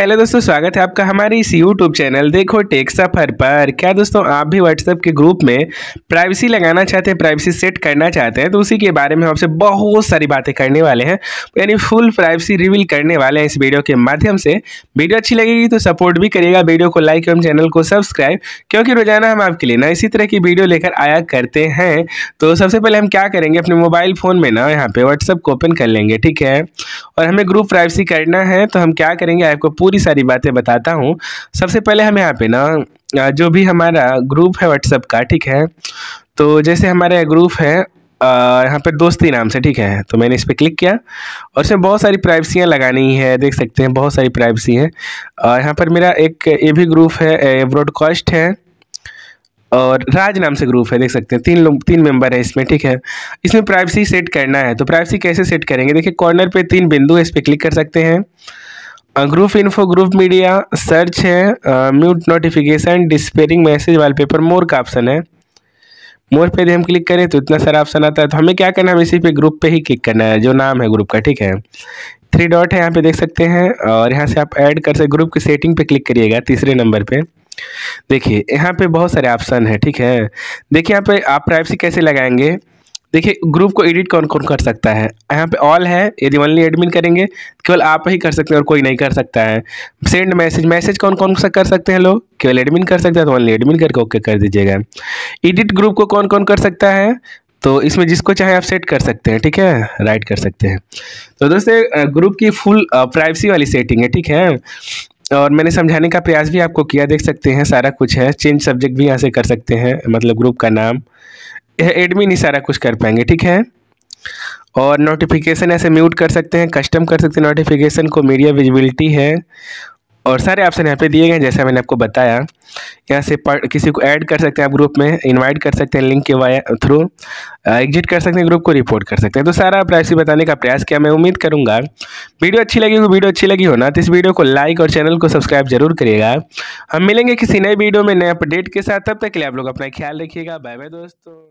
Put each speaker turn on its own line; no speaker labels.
hello दोस्तों स्वागत है आपका हमारे इस YouTube चैनल देखो टेक सफर पर क्या दोस्तों आप भी WhatsApp के ग्रुप में प्राइवेसी लगाना चाहते हैं प्राइवेसी सेट करना चाहते हैं तो उसी के बारे में आपसे बहुत सारी बातें करने वाले हैं यानी फुल प्राइवेसी रिवील करने वाले हैं इस वीडियो के माध्यम से वीडियो अच्छी लगेगी तो सपोर्ट भी करिएगा वीडियो को लाइक एवं चैनल को सब्सक्राइब क्योंकि रोजाना हम आपके लिए ना इसी तरह की वीडियो लेकर आया करते हैं तो सबसे पहले हम क्या करेंगे अपने मोबाइल फ़ोन में ना यहाँ पर व्हाट्सअप को ओपन कर लेंगे ठीक है और हमें ग्रुप प्राइवेसी करना है तो हम क्या करेंगे आपको पूछ पूरी सारी बातें बताता हूँ सबसे पहले हम यहाँ पे ना जो भी हमारा ग्रुप है व्हाट्सएप का ठीक है तो जैसे हमारा ग्रुप है यहाँ पर दोस्ती नाम से ठीक है तो मैंने इस पर क्लिक किया और इसमें बहुत सारी प्राइवेसियाँ लगानी है देख सकते हैं बहुत सारी प्राइवेसी हैं यहाँ पर मेरा एक ये भी ग्रुप है ब्रॉडकास्ट है और राज नाम से ग्रुप है देख सकते हैं तीन लोग तीन मेंबर है इसमें ठीक है इसमें प्राइवेसी सेट करना है तो प्राइवेसी कैसे सेट करेंगे देखिए कॉर्नर पे तीन बिंदु है इस पर क्लिक कर सकते हैं group info group media search है mute notification disappearing message wallpaper more का ऑप्शन है मोर पे यदि हम क्लिक करें तो इतना सारा ऑप्शन आता है तो हमें क्या करना है हम इसी पे ग्रुप पे ही क्लिक करना है जो नाम है ग्रुप का ठीक है थ्री डॉट है यहाँ पे देख सकते हैं और यहाँ से आप ऐड कर सकते ग्रुप की सेटिंग पे क्लिक करिएगा तीसरे नंबर पे देखिए यहाँ पे बहुत सारे ऑप्शन है ठीक है देखिए यहाँ पे आप प्राइवेसी कैसे लगाएंगे देखिए ग्रुप को एडिट कौन कौन कर सकता है यहाँ पे ऑल है यदि ओनली एडमिन करेंगे केवल आप ही कर सकते हैं और कोई नहीं कर सकता है सेंड मैसेज मैसेज कौन कौन सा कर सकते हैं लोग केवल एडमिन कर सकते हैं तो ओनली एडमिन करके ओके कर दीजिएगा एडिट ग्रुप को कौन कौन कर सकता है तो इसमें जिसको चाहे आप सेट कर सकते हैं ठीक है राइट कर सकते हैं तो दोस्तों ग्रुप की फुल प्राइवेसी वाली सेटिंग है ठीक है और मैंने समझाने का प्रयास भी आपको किया देख सकते हैं सारा कुछ है चेंज सब्जेक्ट भी यहाँ से कर सकते हैं मतलब ग्रुप का नाम एडमिन ही सारा कुछ कर पाएंगे ठीक है और नोटिफिकेशन ऐसे म्यूट कर सकते हैं कस्टम कर सकते हैं नोटिफिकेशन को मीडिया विजिबिलिटी है और सारे ऑप्शन यहाँ पे दिए गए हैं जैसा मैंने आपको बताया यहाँ से किसी को ऐड कर सकते हैं आप ग्रुप में इनवाइट कर सकते हैं लिंक के वाया थ्रू एग्जिट कर सकते हैं ग्रुप को रिपोर्ट कर सकते हैं तो सारा प्राइसी बताने का प्रयास किया मैं उम्मीद करूँगा वीडियो अच्छी लगी हो वीडियो अच्छी लगी हो ना तो इस वीडियो को लाइक और चैनल को सब्सक्राइब जरूर करिएगा हम मिलेंगे किसी नए वीडियो में नए अपडेट के साथ तब तक के लिए आप लोग अपना ख्याल रखिएगा बाय बाय दोस्तों